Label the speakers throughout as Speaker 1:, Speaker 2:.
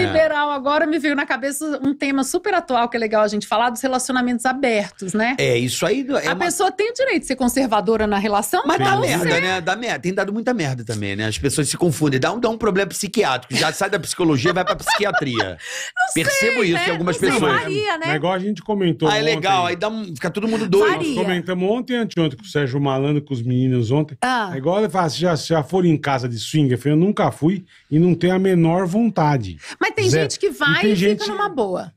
Speaker 1: yeah. liberal
Speaker 2: agora me veio na cabeça um tema super atual que é legal a gente falar dos relacionamentos abertos, né?
Speaker 1: É, isso aí. É a uma... pessoa
Speaker 2: tem o direito de ser conservadora na relação, mas dá tá merda, né? Dá merda. Tem dado muita merda
Speaker 1: também, né? As pessoas se confundem. Dá um, dá um problema psiquiátrico. Já sai da psicologia vai pra psiquiatria. Não Percebo sei, isso né? em algumas não pessoas. Sei, varia, né? Negócio a gente comentou. Ah, é legal. Ontem. Aí dá um... fica todo mundo doido. Varia. Nós
Speaker 3: comentamos ontem, anteontem, com o Sérgio Malandro, com os meninos ontem. Ah. É igual ele fala, se já, já for em casa de swing, eu, falei, eu nunca fui e não tenho a menor vontade.
Speaker 2: Mas tem tem gente que vai e, e gente... fica numa boa.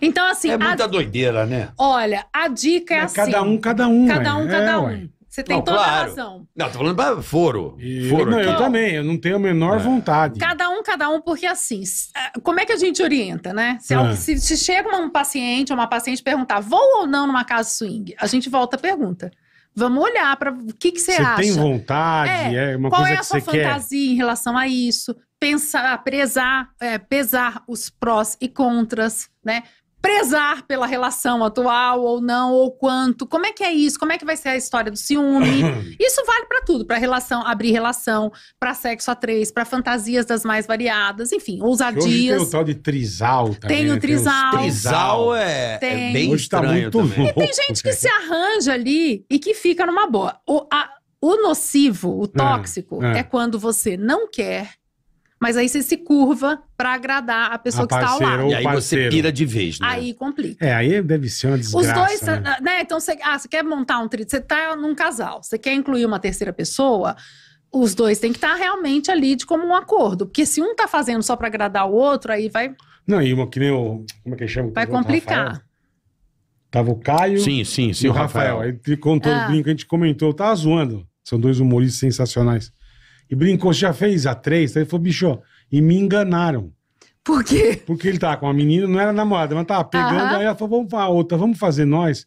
Speaker 2: Então, assim. É muita a...
Speaker 1: doideira, né?
Speaker 2: Olha, a dica é, Mas assim. Cada um, cada um. Cada né? um, é, cada um. Ué. Você tem não, toda claro. a razão.
Speaker 3: Não, tô falando pra foro. E... foro não, aqui. eu também, eu não tenho a menor é. vontade.
Speaker 2: Cada um, cada um, porque assim, ah, como é que a gente orienta, né? Se, é é. se, se chega um paciente ou uma paciente perguntar, vou ou não numa casa swing, a gente volta a pergunta. Vamos olhar para o que, que você acha. Você tem vontade? É, é uma qual coisa é a sua fantasia quer? em relação a isso? pensar, prezar, é, pesar os prós e contras, né? Prezar pela relação atual ou não, ou quanto. Como é que é isso? Como é que vai ser a história do ciúme? Isso vale para tudo, para relação, abrir relação, para sexo a três, para fantasias das mais variadas, enfim, ousadias. Hoje tem o
Speaker 3: tal de trisal também. Tem o né? trisal. Tem trisal é, é tem. é bem Hoje tá muito também. Louco, e tem gente que se
Speaker 2: arranja ali e que fica numa boa. O, a, o nocivo, o é, tóxico, é, é. é quando você não quer mas aí você se curva para agradar a pessoa a que está ao lado. E aí parceiro. você
Speaker 3: pira de vez, né?
Speaker 2: Aí complica.
Speaker 3: É, aí deve ser uma desgraça. Os dois, né? né?
Speaker 2: né? Então, você, ah, você quer montar um tríceps, você tá num casal, você quer incluir uma terceira pessoa os dois têm que estar tá realmente ali de como um acordo. Porque se um tá fazendo só para agradar o outro, aí vai.
Speaker 3: Não, e uma que nem o. Como é que chama? Vai complicar. Tava o Caio. Sim, sim, sim. E o Rafael. Rafael. Aí contou ah. o brinco, a gente comentou, eu tá tava zoando. São dois humoristas sensacionais. E brincou, já fez a três? Aí ele falou, bicho, e me enganaram. Por quê? Porque ele tava com uma menina, não era namorada, mas tava pegando, Aham. aí ela falou, vamos pra outra, vamos fazer nós.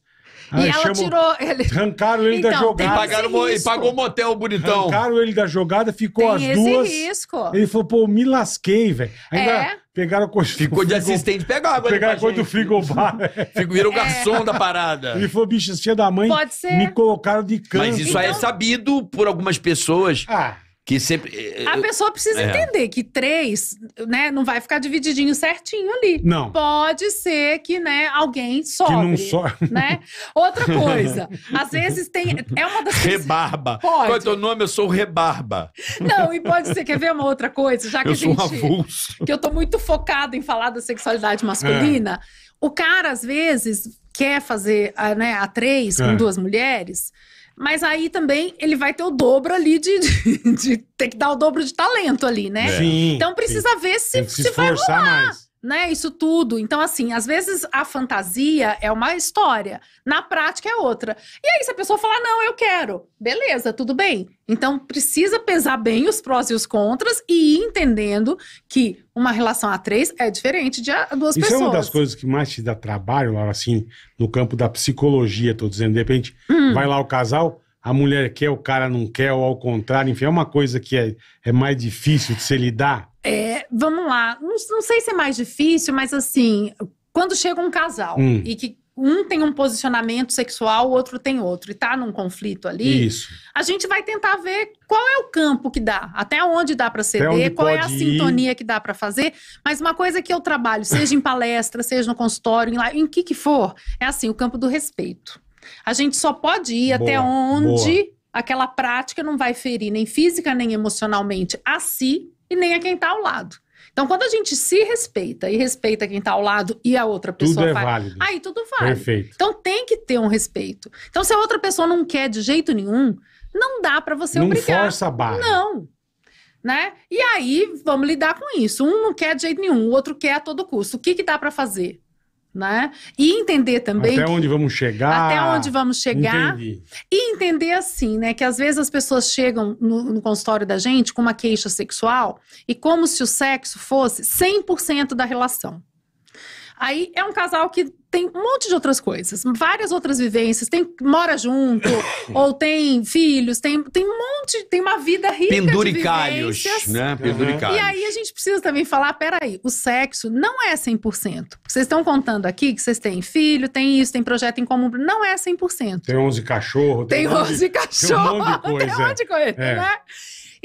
Speaker 2: Aí e ela chamam- tirou ele.
Speaker 3: Arrancaram ele da então, jogada. E, pagaram, mo- e risco. pagou um motel bonitão. Arrancaram ele da jogada, ficou Tem as esse duas.
Speaker 2: risco. Ele
Speaker 3: falou, pô, me lasquei, velho. Ainda É. pegaram a coisa. Ficou de assistente, pega água. Pegaram a coisa do frigobar. Fico, virou o é. garçom da parada. Ele falou, bicho, filha da mãe, Pode ser. me colocaram de canto. Mas isso aí é então-
Speaker 1: sabido por algumas pessoas. Ah, que sempre. Eh, a pessoa precisa é. entender
Speaker 2: que três, né, não vai ficar divididinho certinho ali. Não. Pode ser que, né, alguém sorte Que não só. Né? Outra coisa, às vezes tem. É uma das
Speaker 1: Rebarba. Pode. Qual é teu nome? Eu sou Rebarba.
Speaker 2: Não, e pode ser, quer ver uma outra coisa? Já que eu a gente. Sou avulso. Que eu tô muito focado em falar da sexualidade masculina. É. O cara, às vezes, quer fazer né, a três com é. duas mulheres mas aí também ele vai ter o dobro ali de, de, de ter que dar o dobro de talento ali, né? Sim, então precisa sim. ver se, se, se vai rolar. Mais né? Isso tudo. Então, assim, às vezes a fantasia é uma história, na prática é outra. E aí, se a pessoa falar, não, eu quero, beleza, tudo bem. Então, precisa pesar bem os prós e os contras e ir entendendo que uma relação a três é diferente de a duas Isso pessoas. Isso é uma das
Speaker 3: coisas que mais te dá trabalho, Laura, assim, no campo da psicologia, tô dizendo. De repente, hum. vai lá o casal, a mulher quer, o cara não quer, ou ao contrário, enfim, é uma coisa que é, é mais difícil de se lidar.
Speaker 2: É, vamos lá. Não, não, sei se é mais difícil, mas assim, quando chega um casal hum. e que um tem um posicionamento sexual, o outro tem outro, e tá num conflito ali, Isso. a gente vai tentar ver qual é o campo que dá, até onde dá para ceder, qual é a ir. sintonia que dá para fazer. Mas uma coisa que eu trabalho, seja em palestra, seja no consultório, em, lá, em que que for, é assim, o campo do respeito. A gente só pode ir boa, até onde boa. aquela prática não vai ferir nem física nem emocionalmente a si e nem a quem está ao lado. Então, quando a gente se respeita e respeita quem está ao lado e a outra pessoa tudo é faz, válido. aí tudo vale. Perfeito. Então, tem que ter um respeito. Então, se a outra pessoa não quer de jeito nenhum, não dá para você não obrigar. Não força a barra. Não. Né? E aí, vamos lidar com isso. Um não quer de jeito nenhum, o outro quer a todo custo. O que, que dá para fazer? né? E entender também até onde
Speaker 3: vamos chegar, até onde vamos chegar entendi.
Speaker 2: e entender assim, né? Que às vezes as pessoas chegam no, no, consultório da gente com uma queixa sexual e como se o sexo fosse 100% da relação. Aí é um casal que tem um monte de outras coisas, várias outras vivências, tem mora junto, ou tem filhos, tem, tem um monte, tem uma vida rica Penduricalhos, de vivências.
Speaker 1: né? Penduricalhos. E aí
Speaker 2: a gente precisa também falar, peraí, o sexo não é 100%. Vocês estão contando aqui que vocês têm filho, tem isso, tem projeto em comum, não é 100%.
Speaker 3: Tem 11 cachorro, Tem, tem 11 cachorro, Tem um monte de coisa. Tem um monte de coisa, é. né?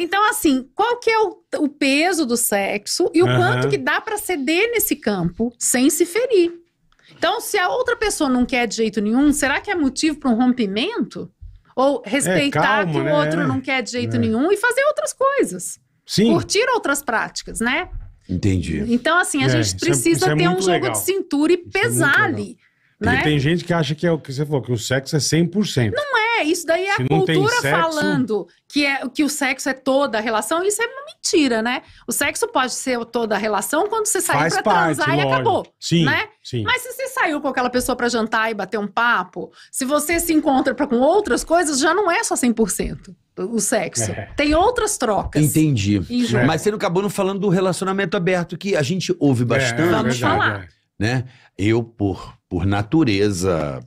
Speaker 2: Então, assim, qual que é o, o peso do sexo e o uhum. quanto que dá para ceder nesse campo sem se ferir? Então, se a outra pessoa não quer de jeito nenhum, será que é motivo para um rompimento? Ou é, respeitar é, calma, que o né? outro não quer de jeito é. nenhum e fazer outras coisas? Sim. Curtir outras práticas, né? Entendi. Então, assim, a é, gente é- precisa é ter um jogo legal. de cintura e isso pesar ali. Né? Tem
Speaker 3: gente que acha que é o que você falou, que o sexo é 100%. Não
Speaker 2: é, isso daí é a cultura sexo... falando que, é, que o sexo é toda a relação, isso é uma mentira, né? O sexo pode ser toda a relação quando você sair Faz pra parte, transar lógico. e acabou. Sim, né? sim. Mas se você saiu com aquela pessoa para jantar e bater um papo, se você se encontra pra, com outras coisas, já não é só 100% o sexo. É. Tem outras trocas.
Speaker 1: Entendi. É. Mas você não acabou não falando do relacionamento aberto, que a gente ouve é, bastante. É, Vamos falar. É. Né? Eu, por, por natureza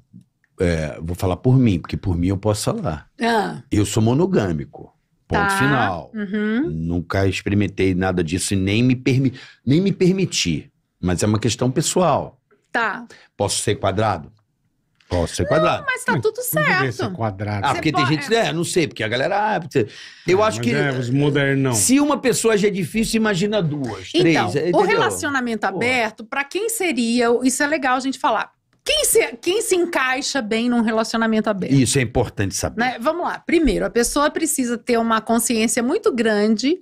Speaker 1: é, vou falar por mim, porque por mim eu posso falar. Ah. Eu sou monogâmico. Ponto tá. final. Uhum. Nunca experimentei nada disso e nem me, permi nem me permiti. Mas é uma questão pessoal. Tá. Posso ser quadrado? Posso ser não, quadrado. mas tá
Speaker 2: tudo certo. Ser quadrado. Ah, porque Você tem pode... gente, é,
Speaker 1: não sei, porque a galera. Ah, eu ah, acho que. É, os modernão. Se uma pessoa já é difícil, imagina duas, então, três. Então, o relacionamento
Speaker 2: Pô. aberto, para quem seria. Isso é legal a gente falar. Quem se, quem se encaixa bem num relacionamento aberto?
Speaker 1: Isso é importante saber.
Speaker 2: Né? Vamos lá. Primeiro, a pessoa precisa ter uma consciência muito grande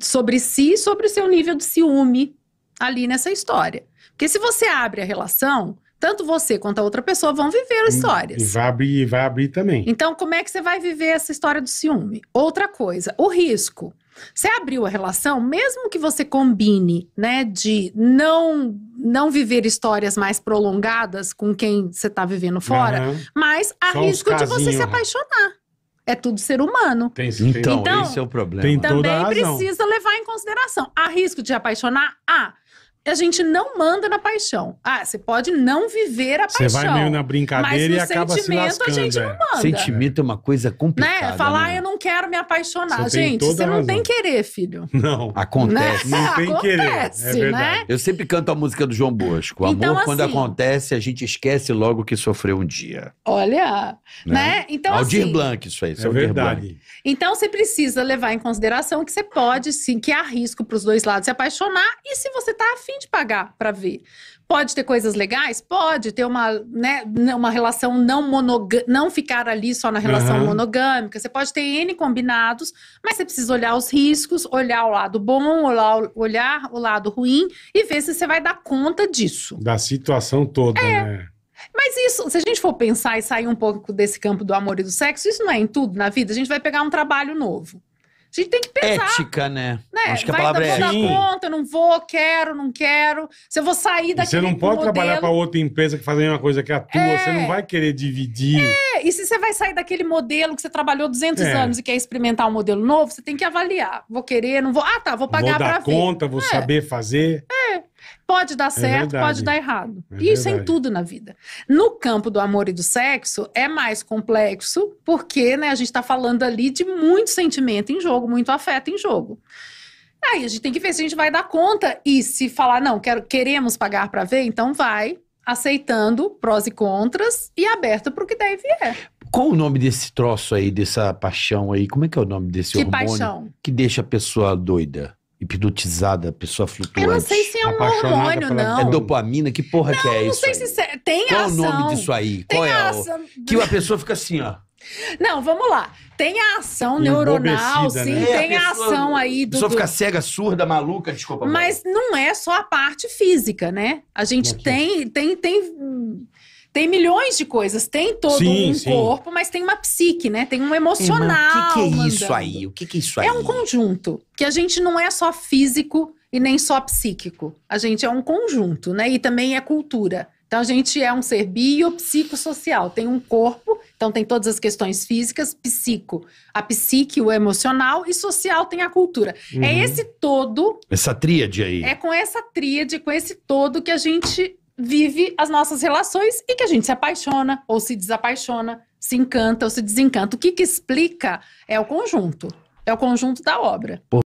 Speaker 2: sobre si e sobre o seu nível de ciúme ali nessa história. Porque se você abre a relação, tanto você quanto a outra pessoa vão viver histórias. E vai
Speaker 3: abrir, vai abrir também.
Speaker 2: Então, como é que você vai viver essa história do ciúme? Outra coisa, o risco. Você abriu a relação, mesmo que você combine, né, de não não viver histórias mais prolongadas com quem você está vivendo fora, uhum. mas há Só risco de você se apaixonar. É tudo ser humano. Tem, então, então, esse é o problema. Tem também precisa levar em consideração. Há risco de apaixonar? Ah, a gente não manda na paixão. Ah, você pode não viver a paixão. Você vai meio na brincadeira e acaba se lascando. A gente não é. manda. Sentimento
Speaker 1: é uma coisa complicada. Né? né? Falar, né? eu
Speaker 2: não quero me apaixonar. Você gente, você não tem querer, filho.
Speaker 1: Não. Acontece. Né? Não tem acontece, querer. É né? verdade. Né? Eu sempre canto a música do João Bosco. Amor, então, assim, quando acontece, a gente esquece logo que sofreu um dia.
Speaker 2: Olha, né? né? Então, Aldir assim, Blanc,
Speaker 1: isso aí. É Aldir verdade. Blanc.
Speaker 2: Então, você precisa levar em consideração que você pode, sim, que há risco para os dois lados se apaixonar. E se você está afim de pagar para ver. Pode ter coisas legais? Pode ter uma, né, uma relação não monogâmica, não ficar ali só na relação uhum. monogâmica. Você pode ter N combinados, mas você precisa olhar os riscos, olhar o lado bom, olhar o lado ruim e ver se você vai dar conta disso.
Speaker 3: Da situação toda, é. né?
Speaker 2: Mas isso, se a gente for pensar e sair um pouco desse campo do amor e do sexo, isso não é em tudo na vida. A gente vai pegar um trabalho novo. A gente tem que pensar. Ética,
Speaker 3: né? né? Acho que a Vai, palavra é vou dar
Speaker 2: conta, não vou, quero, não quero. Se eu vou sair daquele Você não pode modelo... trabalhar para
Speaker 3: outra empresa que faz a mesma coisa que a tua, é... você não vai querer dividir. É,
Speaker 2: e se você vai sair daquele modelo que você trabalhou 200 é. anos e quer experimentar um modelo novo, você tem que avaliar. Vou querer, não vou. Ah, tá, vou pagar para ver. Vou dar conta, vou é. saber fazer. É. Pode dar é certo, é pode dar errado. É Isso é em tudo na vida. No campo do amor e do sexo, é mais complexo, porque né, a gente está falando ali de muito sentimento em jogo, muito afeto em jogo. Aí a gente tem que ver se a gente vai dar conta e se falar, não, quero, queremos pagar para ver, então vai aceitando prós e contras e aberto para o que deve e é.
Speaker 1: Qual o nome desse troço aí, dessa paixão aí? Como é que é o nome desse que hormônio? Paixão. Que deixa a pessoa doida? hipnotizada, a pessoa flutuante. Eu não sei se é um hormônio, pela... não. É dopamina, que porra não, que é isso? Não sei aí?
Speaker 2: se é- tem Qual ação. Qual é o nome disso
Speaker 1: aí? Tem Qual é ação. O... Que a pessoa fica assim, ó.
Speaker 2: Não, vamos lá. Tem a ação neuronal, né? sim, né? tem a, pessoa, a ação aí do. A pessoa fica
Speaker 1: cega, surda, maluca, desculpa. Mas
Speaker 2: não é só a parte física, né? A gente é tem, tem, tem tem milhões de coisas. Tem todo sim, um sim. corpo, mas tem uma psique, né? Tem um emocional. Irmã, o que, que, é isso aí?
Speaker 1: O que, que é isso é aí? É um
Speaker 2: conjunto. Que a gente não é só físico e nem só psíquico. A gente é um conjunto, né? E também é cultura. Então a gente é um ser biopsicossocial, tem um corpo, então tem todas as questões físicas, psico, a psique, o emocional e social tem a cultura. É uhum. É esse todo.
Speaker 1: Essa tríade aí. É
Speaker 2: com essa tríade, com esse todo que a gente vive as nossas relações e que a gente se apaixona ou se desapaixona, se encanta ou se desencanta. O que, que explica é o conjunto, é o conjunto da obra. Por